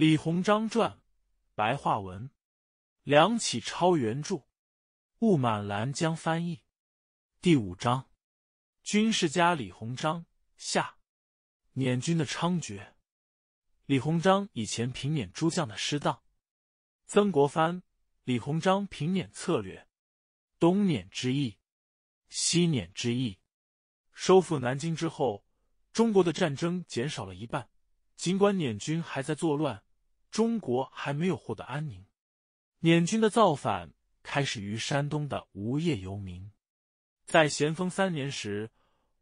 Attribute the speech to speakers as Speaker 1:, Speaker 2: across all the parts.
Speaker 1: 《李鸿章传》白话文，梁启超原著，雾满拦江翻译，第五章，军事家李鸿章下，捻军的猖獗，李鸿章以前平捻诸将的失当，曾国藩、李鸿章平捻策略，东捻之役，西捻之役，收复南京之后，中国的战争减少了一半，尽管捻军还在作乱。中国还没有获得安宁。捻军的造反开始于山东的无业游民。在咸丰三年时，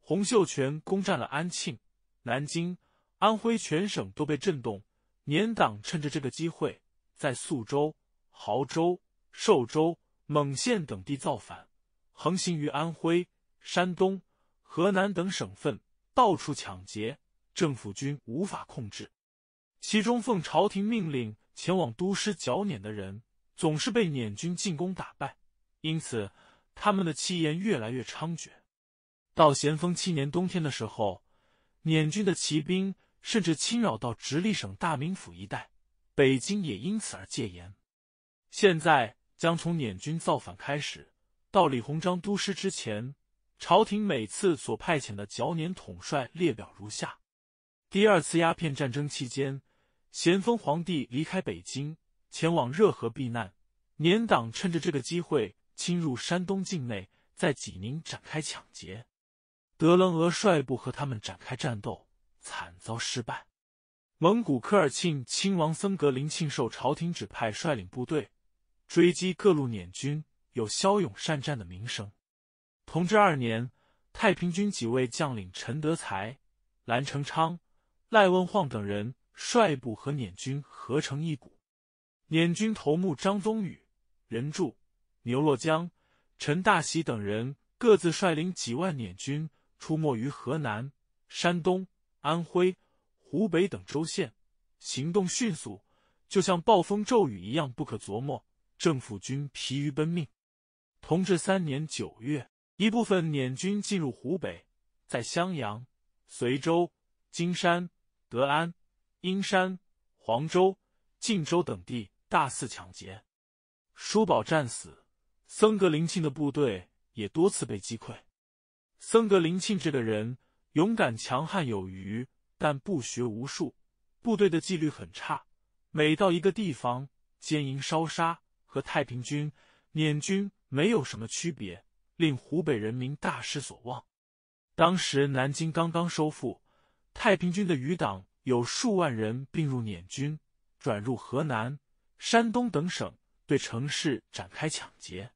Speaker 1: 洪秀全攻占了安庆、南京，安徽全省都被震动。捻党趁着这个机会，在宿州、亳州、寿州、蒙县等地造反，横行于安徽、山东、河南等省份，到处抢劫，政府军无法控制。其中奉朝廷命令前往都师剿捻的人，总是被捻军进攻打败，因此他们的气焰越来越猖獗。到咸丰七年冬天的时候，捻军的骑兵甚至侵扰到直隶省大名府一带，北京也因此而戒严。现在将从捻军造反开始到李鸿章督师之前，朝廷每次所派遣的剿捻统帅列表如下：第二次鸦片战争期间。咸丰皇帝离开北京，前往热河避难。年党趁着这个机会侵入山东境内，在济宁展开抢劫。德楞额率部和他们展开战斗，惨遭失败。蒙古科尔沁亲王僧格林庆受朝廷指派，率领部队追击各路捻军，有骁勇善战的名声。同治二年，太平军几位将领陈德才、蓝成昌、赖文晃等人。率部和捻军合成一股，捻军头目张宗禹、任柱、牛洛江、陈大喜等人各自率领几万捻军，出没于河南、山东、安徽、湖北等州县，行动迅速，就像暴风骤雨一样不可琢磨。政府军疲于奔命。同治三年九月，一部分捻军进入湖北，在襄阳、随州、金山、德安。阴山、黄州、晋州等地大肆抢劫，舒宝战死，僧格林沁的部队也多次被击溃。僧格林沁这个人勇敢强悍有余，但不学无术，部队的纪律很差。每到一个地方，奸淫烧杀，和太平军、捻军没有什么区别，令湖北人民大失所望。当时南京刚刚收复，太平军的余党。有数万人并入捻军，转入河南、山东等省，对城市展开抢劫。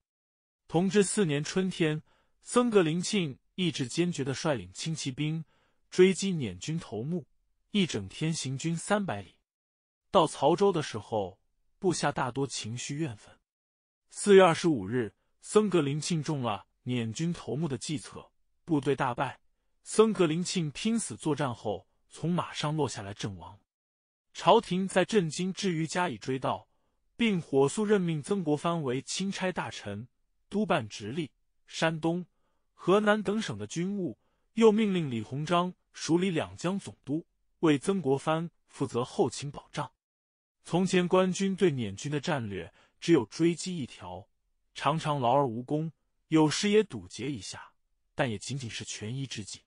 Speaker 1: 同治四年春天，僧格林沁意志坚决的率领轻骑兵追击捻军头目，一整天行军三百里。到曹州的时候，部下大多情绪怨愤。四月二十五日，僧格林沁中了捻军头目的计策，部队大败。僧格林沁拼死作战后。从马上落下来阵亡，朝廷在震惊之余加以追悼，并火速任命曾国藩为钦差大臣，督办直隶、山东、河南等省的军务，又命令李鸿章署理两江总督，为曾国藩负责后勤保障。从前官军对缅军的战略只有追击一条，常常劳而无功，有时也堵截一下，但也仅仅是权宜之计。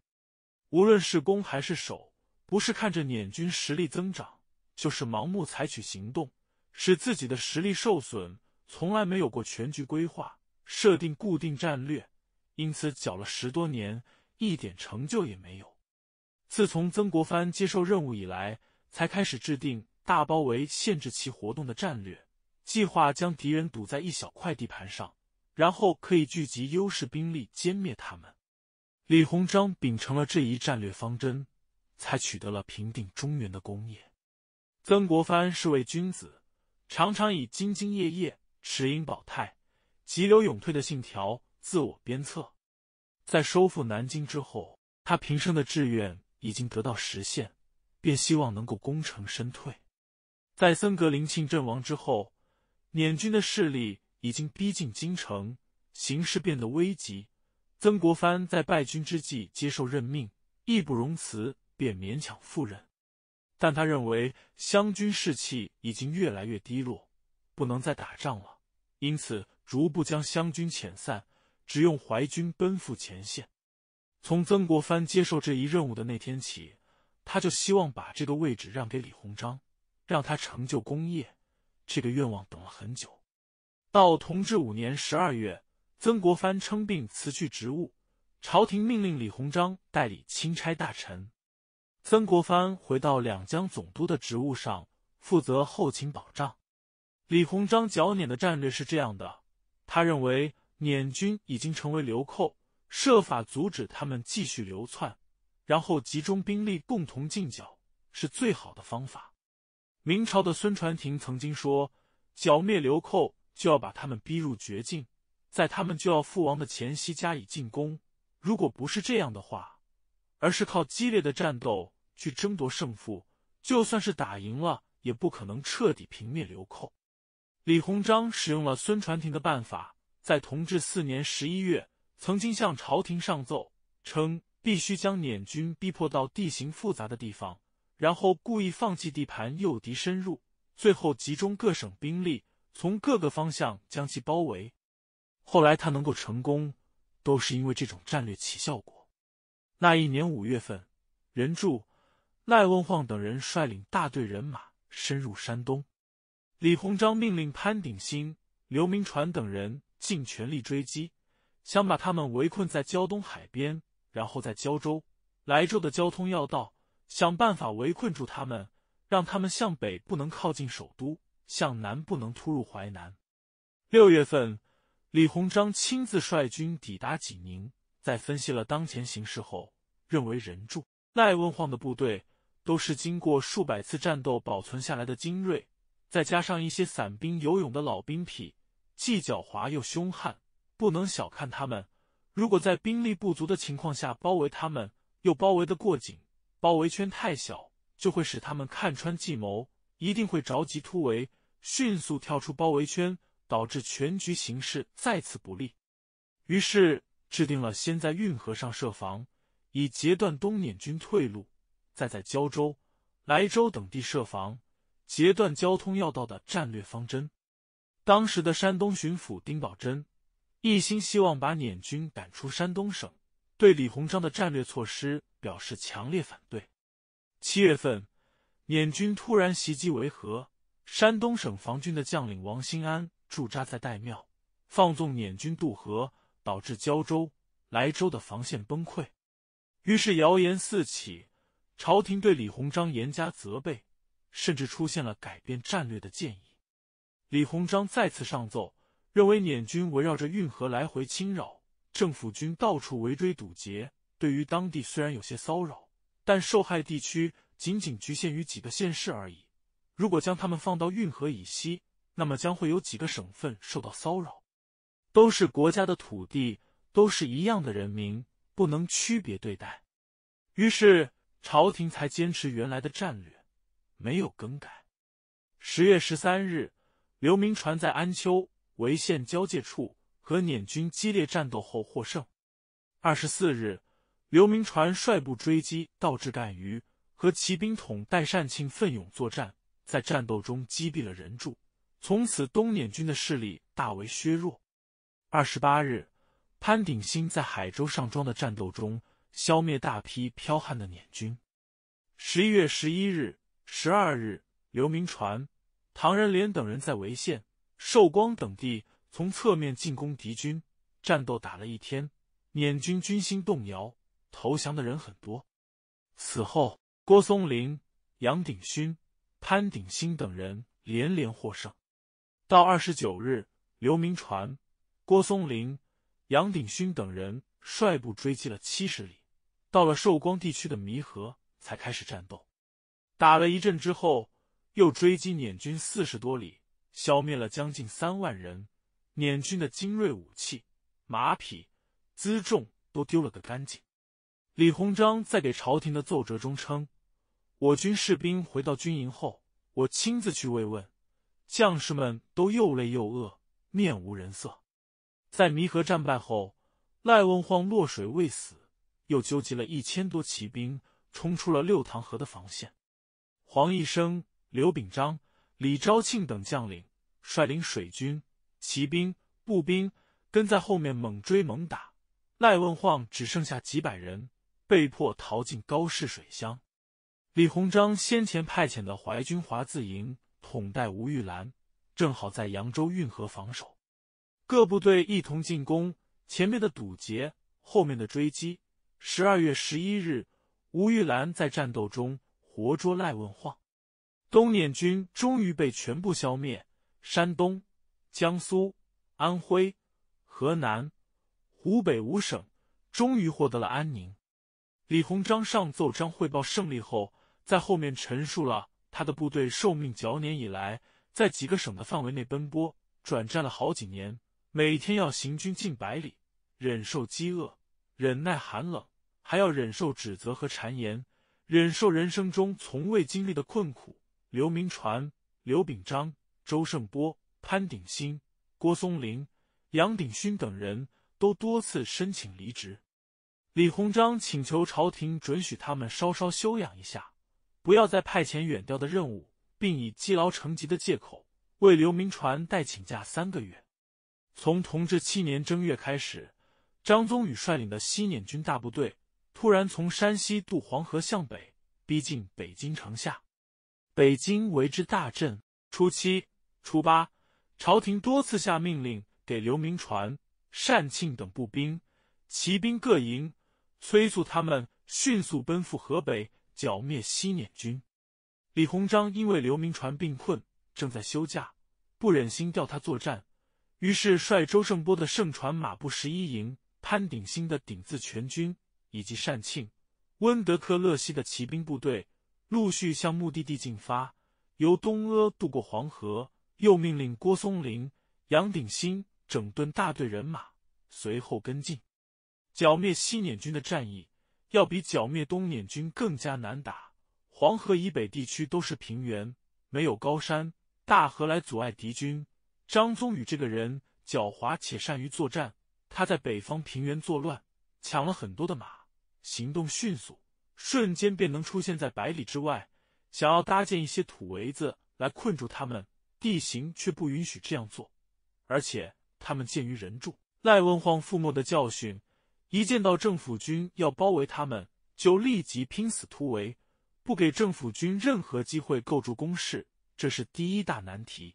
Speaker 1: 无论是攻还是守。不是看着捻军实力增长，就是盲目采取行动，使自己的实力受损，从来没有过全局规划、设定固定战略，因此搅了十多年，一点成就也没有。自从曾国藩接受任务以来，才开始制定大包围、限制其活动的战略计划，将敌人堵在一小块地盘上，然后可以聚集优势兵力歼灭他们。李鸿章秉承了这一战略方针。才取得了平定中原的功业。曾国藩是位君子，常常以“兢兢业业，持盈保泰，急流勇退”的信条自我鞭策。在收复南京之后，他平生的志愿已经得到实现，便希望能够功成身退。在僧格林沁阵亡之后，捻军的势力已经逼近京城，形势变得危急。曾国藩在败军之际接受任命，义不容辞。便勉强赴任，但他认为湘军士气已经越来越低落，不能再打仗了，因此逐步将湘军遣散，只用淮军奔赴前线。从曾国藩接受这一任务的那天起，他就希望把这个位置让给李鸿章，让他成就功业。这个愿望等了很久，到同治五年十二月，曾国藩称病辞去职务，朝廷命令李鸿章代理钦差大臣。曾国藩回到两江总督的职务上，负责后勤保障。李鸿章剿捻的战略是这样的：他认为捻军已经成为流寇，设法阻止他们继续流窜，然后集中兵力共同进剿是最好的方法。明朝的孙传庭曾经说：“剿灭流寇就要把他们逼入绝境，在他们就要覆亡的前夕加以进攻。如果不是这样的话，而是靠激烈的战斗。”去争夺胜负，就算是打赢了，也不可能彻底平灭流寇。李鸿章使用了孙传庭的办法，在同治四年十一月，曾经向朝廷上奏，称必须将捻军逼迫到地形复杂的地方，然后故意放弃地盘，诱敌深入，最后集中各省兵力，从各个方向将其包围。后来他能够成功，都是因为这种战略起效果。那一年五月份，人柱。赖文晃等人率领大队人马深入山东，李鸿章命令潘鼎新、刘铭传等人尽全力追击，想把他们围困在胶东海边，然后在胶州、莱州的交通要道，想办法围困住他们，让他们向北不能靠近首都，向南不能突入淮南。六月份，李鸿章亲自率军抵达济宁，在分析了当前形势后，认为人助赖文晃的部队。都是经过数百次战斗保存下来的精锐，再加上一些散兵游勇的老兵痞，既狡猾又凶悍，不能小看他们。如果在兵力不足的情况下包围他们，又包围的过紧，包围圈太小，就会使他们看穿计谋，一定会着急突围，迅速跳出包围圈，导致全局形势再次不利。于是制定了先在运河上设防，以截断东捻军退路。再在胶州、莱州等地设防，截断交通要道的战略方针。当时的山东巡抚丁宝桢一心希望把捻军赶出山东省，对李鸿章的战略措施表示强烈反对。七月份，捻军突然袭击维和，山东省防军的将领王新安驻扎在岱庙，放纵捻军渡河，导致胶州、莱州的防线崩溃。于是谣言四起。朝廷对李鸿章严加责备，甚至出现了改变战略的建议。李鸿章再次上奏，认为捻军围绕着运河来回侵扰，政府军到处围追堵截。对于当地虽然有些骚扰，但受害地区仅仅局限于几个县市而已。如果将他们放到运河以西，那么将会有几个省份受到骚扰，都是国家的土地，都是一样的人民，不能区别对待。于是。朝廷才坚持原来的战略，没有更改。十月十三日，刘明传在安丘潍县交界处和捻军激烈战斗后获胜。二十四日，刘明传率部追击，到志干于和骑兵统戴善庆奋勇作战，在战斗中击毙了人柱。从此，东捻军的势力大为削弱。二十八日，潘鼎新在海州上庄的战斗中。消灭大批剽悍的捻军。十一月十一日、十二日，刘铭传、唐仁廉等人在潍县、寿光等地从侧面进攻敌军，战斗打了一天，捻军军心动摇，投降的人很多。此后，郭松龄、杨鼎勋、潘鼎新等人连连获胜。到二十九日，刘铭传、郭松龄、杨鼎勋等人率部追击了七十里。到了寿光地区的弥河，才开始战斗。打了一阵之后，又追击捻军四十多里，消灭了将近三万人。捻军的精锐武器、马匹、辎重都丢了个干净。李鸿章在给朝廷的奏折中称：“我军士兵回到军营后，我亲自去慰问，将士们都又累又饿，面无人色。”在弥河战败后，赖文晃落水未死。又纠集了一千多骑兵，冲出了六塘河的防线。黄义生、刘秉章、李昭庆等将领率领水军、骑兵、步兵跟在后面猛追猛打。赖文晃只剩下几百人，被迫逃进高氏水乡。李鸿章先前派遣的淮军华字营统带吴玉兰，正好在扬州运河防守，各部队一同进攻，前面的堵截，后面的追击。十二月十一日，吴玉兰在战斗中活捉赖文晃，东捻军终于被全部消灭。山东、江苏、安徽、河南、湖北五省终于获得了安宁。李鸿章上奏章汇报胜利后，在后面陈述了他的部队受命剿捻以来，在几个省的范围内奔波转战了好几年，每天要行军近百里，忍受饥饿，忍耐寒冷。还要忍受指责和谗言，忍受人生中从未经历的困苦。刘铭传、刘秉章、周盛波、潘鼎新、郭松龄、杨鼎勋等人都多次申请离职。李鸿章请求朝廷准许他们稍稍休养一下，不要再派遣远调的任务，并以积劳成疾的借口为刘铭传代请假三个月。从同治七年正月开始，张宗禹率领的西捻军大部队。突然从山西渡黄河向北逼近北京城下，北京为之大震。初七、初八，朝廷多次下命令给刘铭传、单庆等步兵、骑兵各营，催促他们迅速奔赴河北剿灭西捻军。李鸿章因为刘铭传病困，正在休假，不忍心调他作战，于是率周盛波的盛传马步十一营、潘鼎新的鼎字全军。以及善庆、温德克、勒西的骑兵部队陆续向目的地进发，由东阿渡过黄河。又命令郭松龄、杨鼎新整顿大队人马，随后跟进。剿灭西捻军的战役要比剿灭东捻军更加难打。黄河以北地区都是平原，没有高山、大河来阻碍敌军。张宗禹这个人狡猾且善于作战，他在北方平原作乱，抢了很多的马。行动迅速，瞬间便能出现在百里之外。想要搭建一些土围子来困住他们，地形却不允许这样做。而且，他们见于人住赖文晃覆没的教训，一见到政府军要包围他们，就立即拼死突围，不给政府军任何机会构筑攻势。这是第一大难题。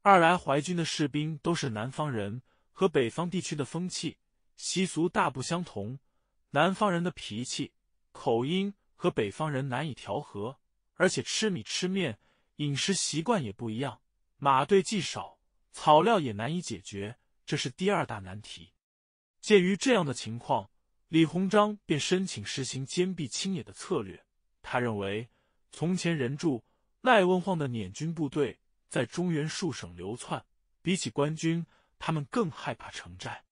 Speaker 1: 二来，淮军的士兵都是南方人，和北方地区的风气习俗大不相同。南方人的脾气、口音和北方人难以调和，而且吃米吃面，饮食习惯也不一样。马队既少，草料也难以解决，这是第二大难题。鉴于这样的情况，李鸿章便申请实行坚壁清野的策略。他认为，从前人住赖文晃的捻军部队在中原数省流窜，比起官军，他们更害怕城寨。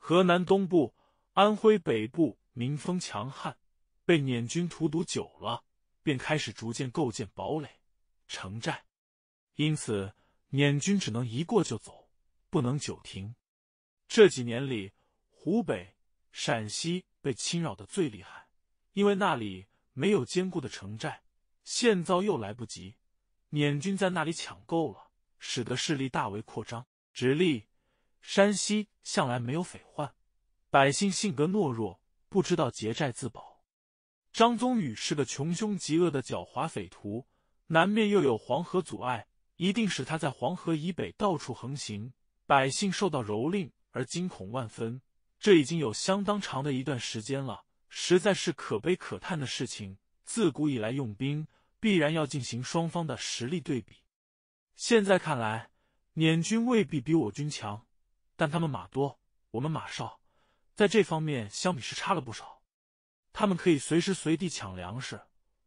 Speaker 1: 河南东部。安徽北部民风强悍，被捻军荼毒久了，便开始逐渐构建堡垒城寨，因此捻军只能一过就走，不能久停。这几年里，湖北、陕西被侵扰的最厉害，因为那里没有坚固的城寨，现造又来不及，捻军在那里抢购了，使得势力大为扩张。直隶、山西向来没有匪患。百姓性格懦弱，不知道劫债自保。张宗禹是个穷凶极恶的狡猾匪徒，南面又有黄河阻碍，一定使他在黄河以北到处横行，百姓受到蹂躏而惊恐万分。这已经有相当长的一段时间了，实在是可悲可叹的事情。自古以来用兵，必然要进行双方的实力对比。现在看来，捻军未必比我军强，但他们马多，我们马少。在这方面，相比是差了不少。他们可以随时随地抢粮食，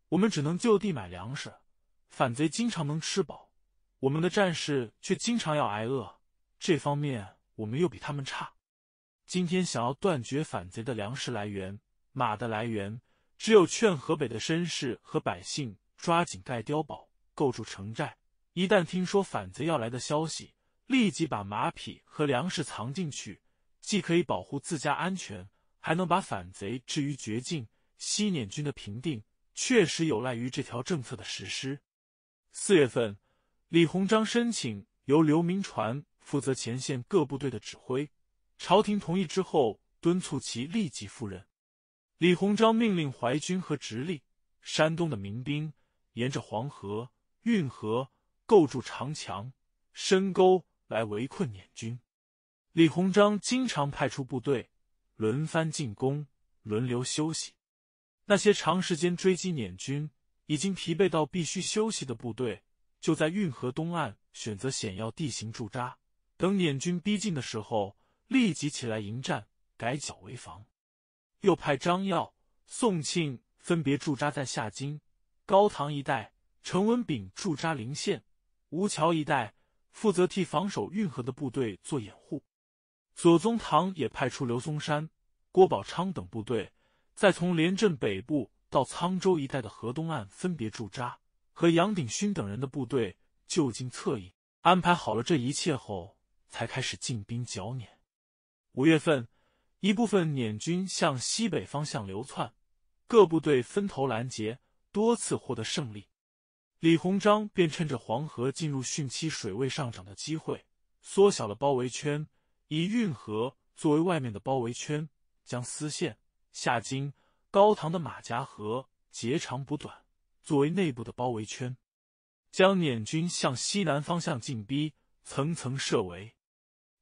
Speaker 1: 我们只能就地买粮食。反贼经常能吃饱，我们的战士却经常要挨饿。这方面，我们又比他们差。今天想要断绝反贼的粮食来源、马的来源，只有劝河北的绅士和百姓抓紧盖碉堡、构筑城寨。一旦听说反贼要来的消息，立即把马匹和粮食藏进去。既可以保护自家安全，还能把反贼置于绝境。西捻军的平定确实有赖于这条政策的实施。四月份，李鸿章申请由刘铭传负责前线各部队的指挥，朝廷同意之后，敦促其立即赴任。李鸿章命令淮军和直隶、山东的民兵沿着黄河、运河构筑长墙、深沟来围困捻军。李鸿章经常派出部队，轮番进攻，轮流休息。那些长时间追击捻军，已经疲惫到必须休息的部队，就在运河东岸选择险要地形驻扎。等捻军逼近的时候，立即起来迎战，改剿为防。又派张耀、宋庆分别驻扎在夏津、高唐一带；陈文炳驻扎临县、吴桥一带，负责替防守运河的部队做掩护。左宗棠也派出刘松山、郭宝昌等部队，在从连镇北部到沧州一带的河东岸分别驻扎，和杨鼎勋等人的部队就近策应。安排好了这一切后，才开始进兵剿捻。五月份，一部分捻军向西北方向流窜，各部队分头拦截，多次获得胜利。李鸿章便趁着黄河进入汛期、水位上涨的机会，缩小了包围圈。以运河作为外面的包围圈，将丝线、夏津、高唐的马家河截长补短作为内部的包围圈，将捻军向西南方向进逼，层层设围。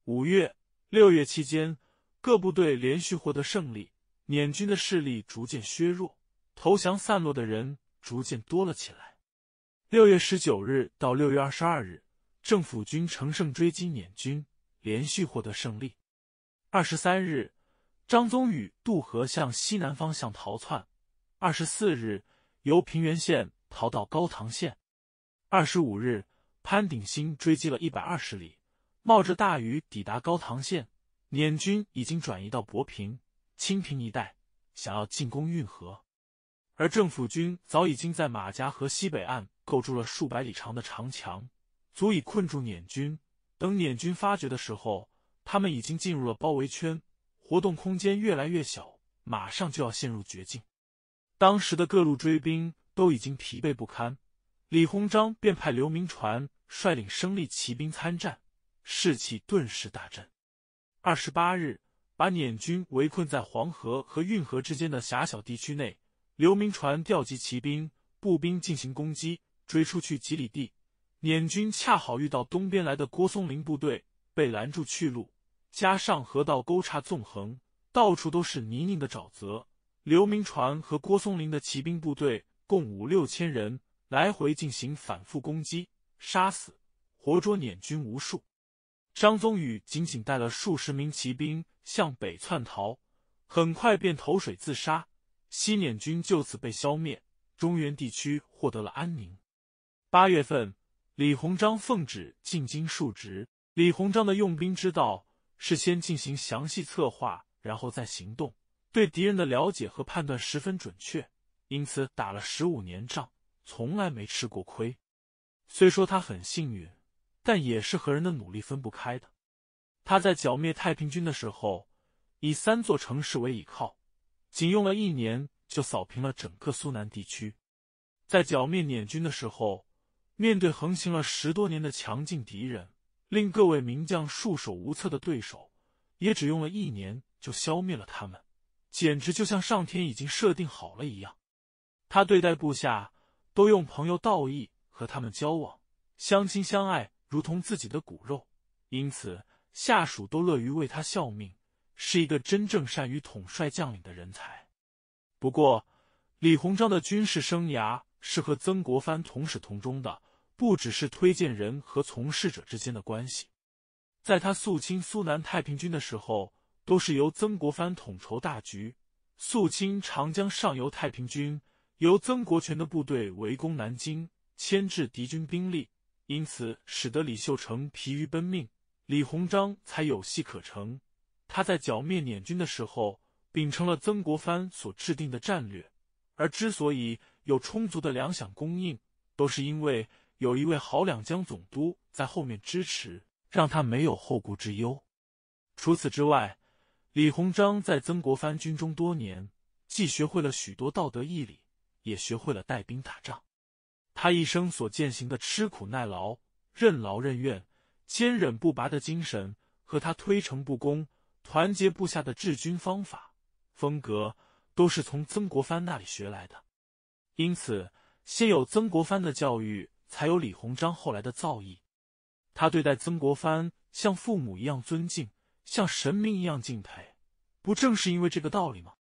Speaker 1: 五月、六月期间，各部队连续获得胜利，捻军的势力逐渐削弱，投降散落的人逐渐多了起来。六月十九日到六月二十二日，政府军乘胜追击捻军。连续获得胜利。二十三日，张宗禹渡河向西南方向逃窜。二十四日，由平原县逃到高唐县。二十五日，潘鼎新追击了一百二十里，冒着大雨抵达高唐县。捻军已经转移到博平、清平一带，想要进攻运河，而政府军早已经在马家河西北岸构筑了数百里长的长墙，足以困住捻军。等捻军发觉的时候，他们已经进入了包围圈，活动空间越来越小，马上就要陷入绝境。当时的各路追兵都已经疲惫不堪，李鸿章便派刘铭传率领生力骑兵参战，士气顿时大振。二十八日，把捻军围困在黄河和运河之间的狭小地区内，刘铭传调集骑兵、步兵进行攻击，追出去几里地。捻军恰好遇到东边来的郭松林部队，被拦住去路。加上河道沟叉纵横，到处都是泥泞的沼泽。刘铭传和郭松林的骑兵部队共五六千人，来回进行反复攻击，杀死、活捉捻军无数。张宗禹仅仅带了数十名骑兵向北窜逃，很快便投水自杀。西捻军就此被消灭，中原地区获得了安宁。八月份。李鸿章奉旨进京述职。李鸿章的用兵之道是先进行详细策划，然后再行动。对敌人的了解和判断十分准确，因此打了十五年仗，从来没吃过亏。虽说他很幸运，但也是和人的努力分不开的。他在剿灭太平军的时候，以三座城市为依靠，仅用了一年就扫平了整个苏南地区。在剿灭捻军的时候，面对横行了十多年的强劲敌人，令各位名将束手无策的对手，也只用了一年就消灭了他们，简直就像上天已经设定好了一样。他对待部下都用朋友道义和他们交往，相亲相爱，如同自己的骨肉，因此下属都乐于为他效命，是一个真正善于统帅将领的人才。不过，李鸿章的军事生涯。是和曾国藩同始同终的，不只是推荐人和从事者之间的关系。在他肃清苏南太平军的时候，都是由曾国藩统筹大局；肃清长江上游太平军，由曾国荃的部队围攻南京，牵制敌军兵力，因此使得李秀成疲于奔命，李鸿章才有隙可乘。他在剿灭捻军的时候，秉承了曾国藩所制定的战略，而之所以。有充足的粮饷供应，都是因为有一位好两江总督在后面支持，让他没有后顾之忧。除此之外，李鸿章在曾国藩军中多年，既学会了许多道德义理，也学会了带兵打仗。他一生所践行的吃苦耐劳、任劳任怨、坚忍不拔的精神，和他推诚不公、团结部下的治军方法风格，都是从曾国藩那里学来的。因此，先有曾国藩的教育，才有李鸿章后来的造诣。他对待曾国藩像父母一样尊敬，像神明一样敬佩，不正是因为这个道理吗？